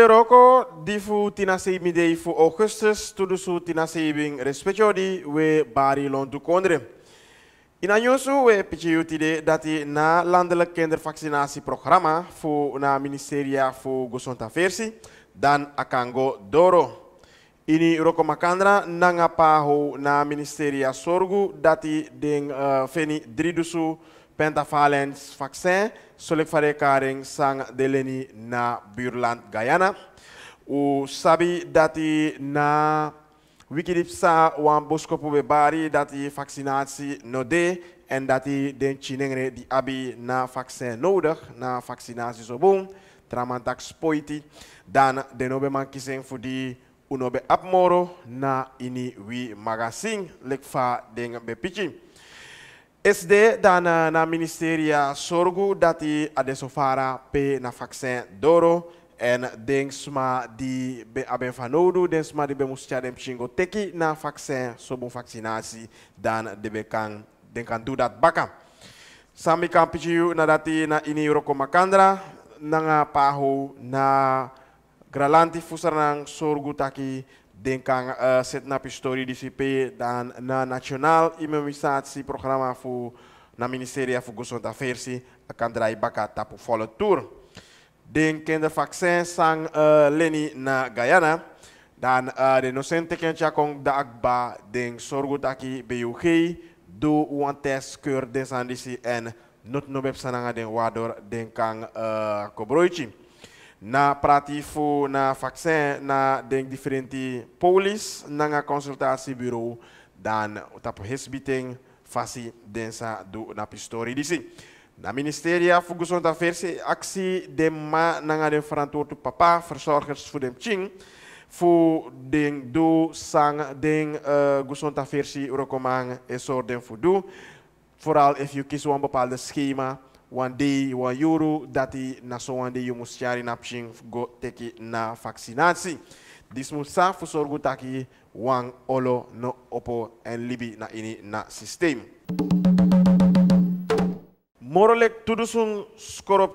roko difu tinaseibi dei fu Augustus tina su respecho di we bari lontu kondre. Ina nyusu we de dati na landelek kender vaksinasi programa fu na ministeria fu versi dan akango doro. Ini roko makandra na ngapahu na ministeria sorgu dati ding uh, eh, feni dridusu Pentafalens vaccin solikfarekaring sang deleni na Burland Guyana. U sabi dati na wikidipsa wan boskopu be bari dati vaccinatie no de en dati den chinengre di abi na vaccin nodig na vaccinatie zo boom tramantak spoiti dan denobe man kiseng fu di unobe apmoro na ini wi magasin lekfa den be SD dan na ministeria sorgu dati ade sofara pe na vaksin d'oro en dengsma sma di be aben fanodu di be dem chingo teki na vaksin vaksinasi vaksinasi dan de be kang den kan do dat bakam. sami kan pichiu na dati na ini roko makandra nanga pahu na gralanti fusarang sorgu taki Denkang uh, eh, setnap histori di CP dan na nationaal immunisatieprogramma voor fu na Ministeria fu Gusont Affairs akan drai baka tapu follow tour. Den de vaksin sang uh, leni na Guyana dan uh, de nocente ken kon da akba den sorgo taki BUG do wan test keur den sandisi en not nobep sananga den wador denkang uh, kobroichi na pratifo na vaccin na ding differenti polis na consultatiebureau dan tap hesbiting fasi densa do na pistori disi na ministeria fu gusonta versie actie de ma na de verantwoord papa verzorgers voor dem ching fu ding do sang ding uh, eh, gezondheid verse rokomang esor dem fu do vooral if you kies een bepaalde schema one day wa yuru dati na so one day you must na pshing go teki na vaksinasi Dis moet sa versorgen taki wang olo no opo en libi na ini na system Morolek tudusung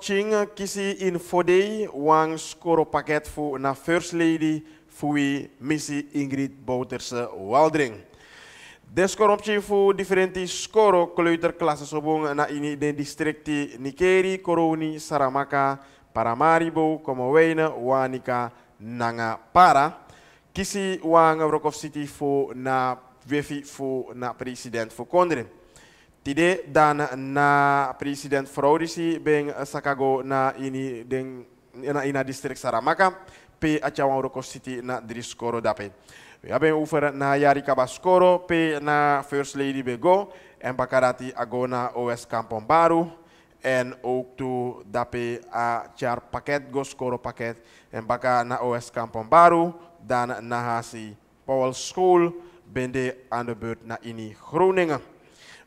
ching kisi in fodei wang skoropaket fu na First Lady fui misi Ingrid Bouterse Waldring. Deskorupsi fu differenti skoro kleuter klasa sobong na ini de distrikti Nikeri, Koroni, Saramaka, Paramaribo, Komaweina, Wanika, Nanga Para. Kisi wanga Brokov City fu na wefi fu na president fu kondre. Tide dan na president Fraudisi beng sakago na ini deng na ina distrik Saramaka pe acawang Brokov City na diskoro dape. We hebben over na Yari Kabaskoro, P First Lady Bego en Bakarati Agona OS Kampombaru. En ook toe dape a char pakket, goskoro pakket. En baka na OS Kampombaru, dan na Hasi Powell School, bende aan de beurt na Ini Groningen.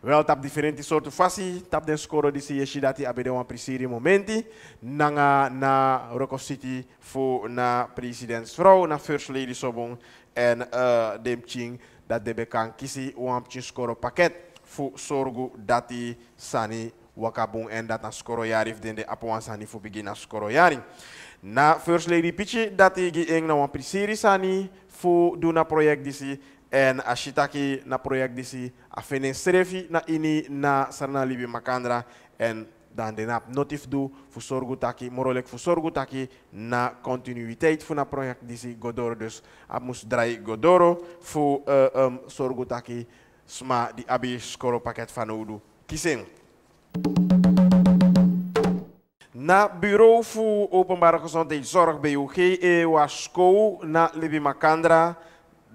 Wel tap diferente soorten fasi, tap den skoro disi yeshi dati abede wan prisiri momenti, nanga na Rokov City fo na presidentsvrouw, na first lady sobong en uh, dem ching dat de bekan kisi wan ching skoro pakket fo sorgu dati sani wakabung en dat na skoro yarif den de apuan sani fo begin skoro yari. Na first lady pichi dati gi eng na wan prisiri sani fo doen na project disi en ashitaki na project disi afenen srefi na ini na sarna libi makandra en dan de nap notif do voor sorgu taki morolek fu sorgu taki na continuïteit van na project disi godoro dus amus drai godoro fu uh, eh, um, ehm, sorgu taki sma di abi skoro pakket van udu kising na bureau fu openbare gezondheidszorg BUG e wasco na libi makandra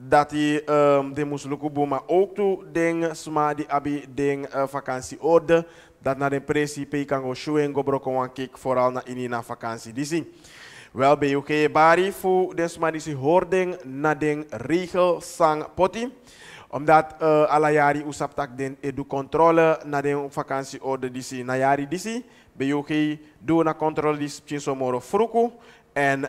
dati um, ehm, de musluku ook toe ding sma die abi ding uh, orde dat naar de presi pe kan go shuen go broko wan kik vooral na ini na vakantie disi wel be uke bari fu den sma disi hoording na den regel sang poti omdat uh, eh, ala jari usap tak den edu eh, controle na den vakantie orde disi na jari disi be uke do na controle disi somoro fruku en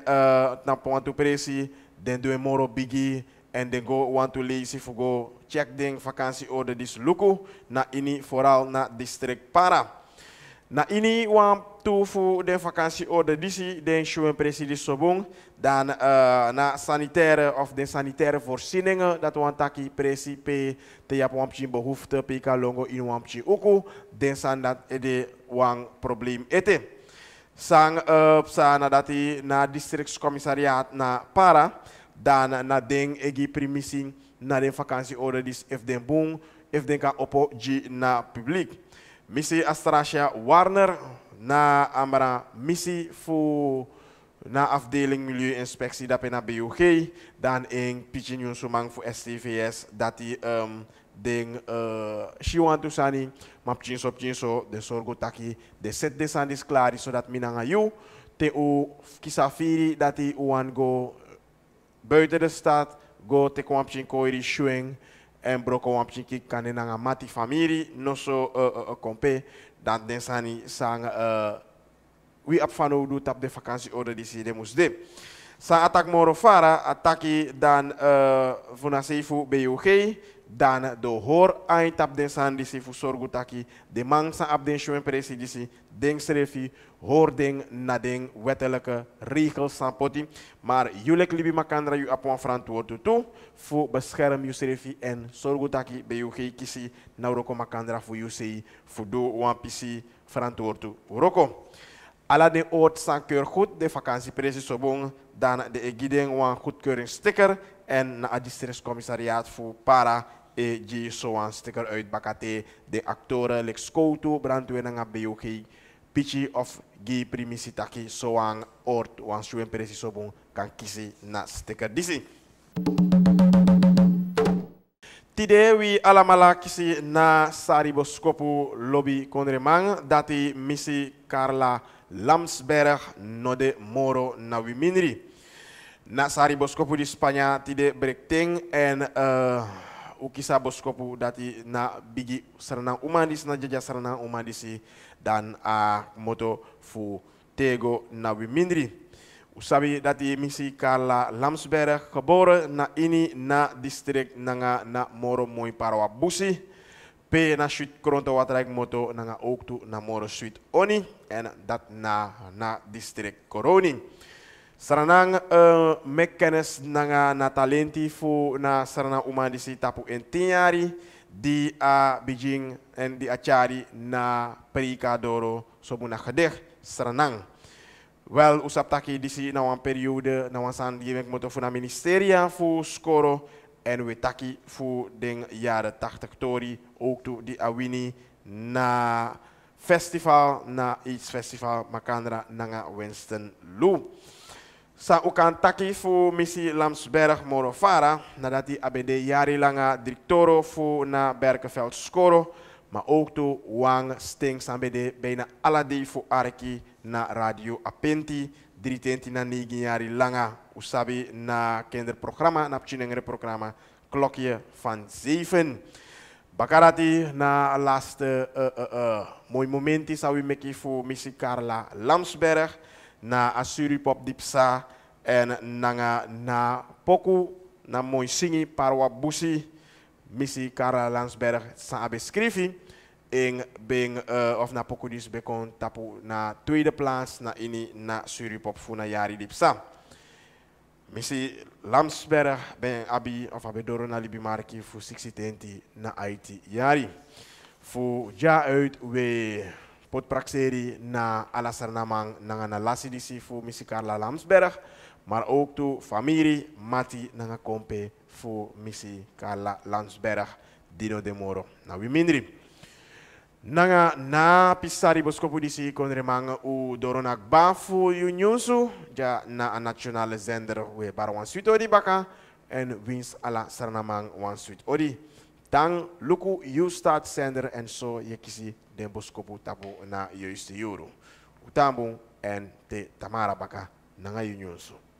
na pontu presi den do moro bigi en dan go want to lezen voor go check ding vakantieorde dis luku na ini vooral na district para. Na ini want to for de vakantieorde disi den showen president sobong dan uh, na sanitaire of de sanitaire voorzieningen dat want taki presi pe te jap wampje behoefte pika longo in wampje uku den san dat ede wang probleem ete. Sang uh, eh, sana dati na districts commissariat na para daarna na ding egi primissing na den vakantieorde dus if den boom if den kan opo g na publiek. Missie Astrasia Warner na amara missie voor na afdeling Milieuinspectie dat na BOG dan in Pichin sumang voor STVS dat die um, ehm, den uh, Shiwan sani map chinso so de sorgo taki de set desandis klari zodat so minanga you te u kisafiri dat die uan go buiten de stad, go te kwampje koiri shuing en broko kwampje ki kan na mati familie no so eh, eh, eh, kompe dan den sani sang we up van do tap de vakantie orde di si de musde Sa atak moro fara ataki dan uh, funasifu BUG dan de hoor aintap den sandisi fu sorgu taki de mangsa ab den presi presidisi den srefi hoor den na den wettelijke regels san poti maar jullie libi makandra yu apon verantwoord toe fu bescherm yu srefi en sorgu taki be yu gei kisi nauroko makandra fu yu sei fu do wan pisi verantwoord roko ala den oort san keur goed de vakantiepresi sobong dan de egideng wan goedkeuring sticker en na commissariaat voor para e ji sowan sticker uit bakate de actoren lek skoutu brandwena nga beyuki pichi of gi primisi taki soang ort wan shuen peresi kan kisi na sticker disi Tide we alamala kisi na sariboskopu lobby kondreman dati misi Carla Lamsberg node moro na wiminri. Na sariboskopu di Spanja tide brekting en uh, ukisa pu dati na bigi serna umadis na jaja sarana umadisi dan a moto fu tego na wimindri. Usabi dati misi kala Lamsberg geboren na ini na distrik nanga na moro moi parwa busi. pe na suite kronto watrek moto nanga oktu na moro suite oni en dat na na distrik koroni. Saranang uh, eh, mekenes nanga na talenti fu na sarana umandisi tapu entinyari di a Beijing en di acari na perika doro sobuna gedeg saranang. Wel usap taki disi na wan periode na wan san di mek moto na ministeria fu skoro en we taki fu ding jare 80 tori ook tu di awini na festival na iets festival makandra nanga Winston Lou sa ukan taki fu misi Lamsberg Morofara nadat hij abede jarenlange directeur fu na Berkeveld Skoro, maar ook to Wang Sting sambede bijna aladi fu arki na Radio Apenti, dritenti na negen jari langa usabi na kinderprogramma, na programma klokje van 7. Bakarati na laatste uh, eh, uh, eh, uh, eh, mooi momenti sa u meki voor missie Carla Lamsberg na pop Dipsa en nanga na poku na Moisingi Parwa Busi misi Kara Landsberg sa abe en in eh, of na poku dis bekon tapu na tweede plaats na ini na suri Suripop funa yari Dipsa. Misi Lansberg ben abi of abe doro na libi marki fu 60 na Haiti yari. Fu ja uit we pot prakseri na alasarnamang nanga na lasidisi fu misi Carla Lamsberg, maar ook to famiri mati nanga kompe fu misi Carla Lamsberg Dino de Moro. Na wimindri. Nanga na pisari boskopu disi konremang u doronak bafu yunyusu ja na a nationale zender we barwan suit baka en wins ala sarnamang wan suit odi. Dan luku you start sender and so yekisi den boskopu tapu na yoisti yuru. Utambu and te tamara baka nanga yunyonsu.